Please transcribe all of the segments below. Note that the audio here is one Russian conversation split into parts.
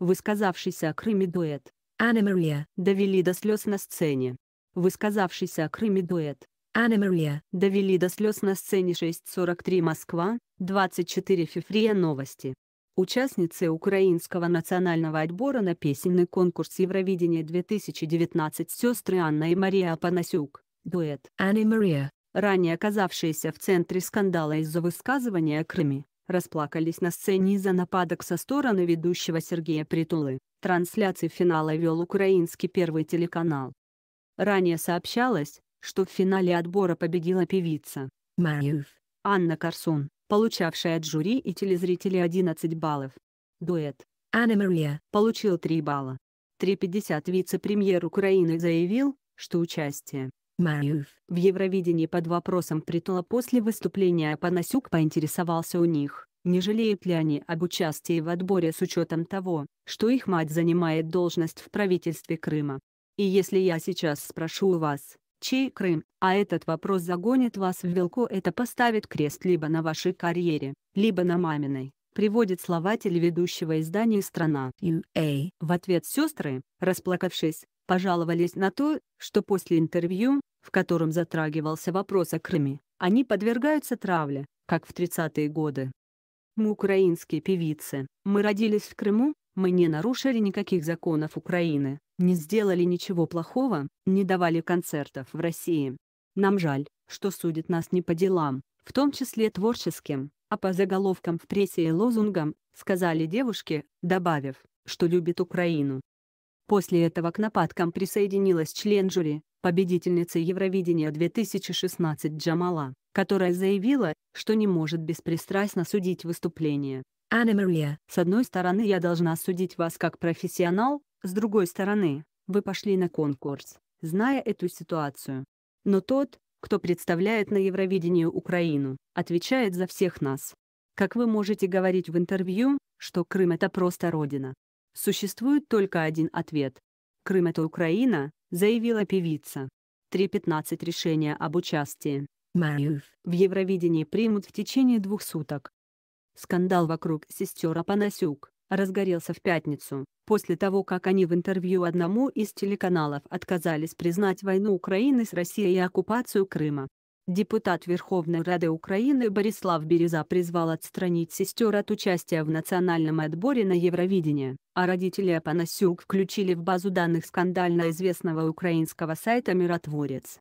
Высказавшийся о Крыме дуэт «Анна Мария» довели до слез на сцене. Высказавшийся о Крыме дуэт «Анна Мария» довели до слез на сцене 6.43 Москва, 24 февраля новости. Участницы Украинского национального отбора на песенный конкурс Евровидения 2019 сестры Анна и Мария Апанасюк, дуэт «Анна и Мария», ранее оказавшиеся в центре скандала из-за высказывания о Крыме, расплакались на сцене из-за нападок со стороны ведущего Сергея Притулы. Трансляции финала вел украинский первый телеканал. Ранее сообщалось, что в финале отбора победила певица Маюв Анна Корсун, получавшая от жюри и телезрителей 11 баллов. Дуэт Анна Мария получил 3 балла. 3.50 вице-премьер Украины заявил, что участие Маев. В Евровидении под вопросом Притула после выступления Панасюк поинтересовался у них, не жалеют ли они об участии в отборе с учетом того, что их мать занимает должность в правительстве Крыма. И если я сейчас спрошу у вас, чей Крым, а этот вопрос загонит вас в вилку это поставит крест либо на вашей карьере, либо на маминой, приводит слова телеведущего издания «Страна». UA. В ответ сестры, расплакавшись, пожаловались на то, что после интервью, в котором затрагивался вопрос о Крыме, они подвергаются травле, как в 30-е годы. Мы украинские певицы, мы родились в Крыму, мы не нарушили никаких законов Украины, не сделали ничего плохого, не давали концертов в России. Нам жаль, что судят нас не по делам, в том числе творческим, а по заголовкам в прессе и лозунгам, сказали девушки, добавив, что любит Украину. После этого к нападкам присоединилась член жюри, победительница Евровидения 2016 Джамала, которая заявила, что не может беспристрастно судить выступление. Анна Мария, с одной стороны я должна судить вас как профессионал, с другой стороны, вы пошли на конкурс, зная эту ситуацию. Но тот, кто представляет на Евровидении Украину, отвечает за всех нас. Как вы можете говорить в интервью, что Крым — это просто родина? Существует только один ответ. Крым — это Украина, заявила певица. 3.15 решение об участии Маюв в Евровидении примут в течение двух суток. Скандал вокруг сестер Апанасюк разгорелся в пятницу, после того как они в интервью одному из телеканалов отказались признать войну Украины с Россией и оккупацию Крыма. Депутат Верховной Рады Украины Борислав Береза призвал отстранить сестер от участия в национальном отборе на Евровидение, а родители Апанасюк включили в базу данных скандально известного украинского сайта «Миротворец».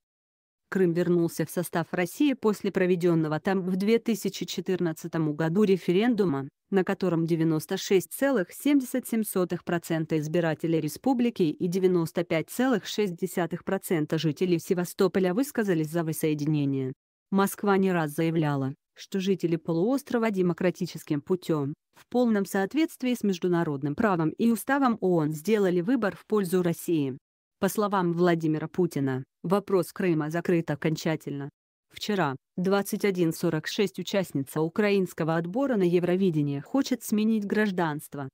Крым вернулся в состав России после проведенного там в 2014 году референдума, на котором 96,77% избирателей республики и 95,6% жителей Севастополя высказались за воссоединение. Москва не раз заявляла, что жители полуострова демократическим путем, в полном соответствии с международным правом и уставом ООН сделали выбор в пользу России. По словам Владимира Путина, вопрос Крыма закрыт окончательно. Вчера, 21.46 участница украинского отбора на Евровидение хочет сменить гражданство,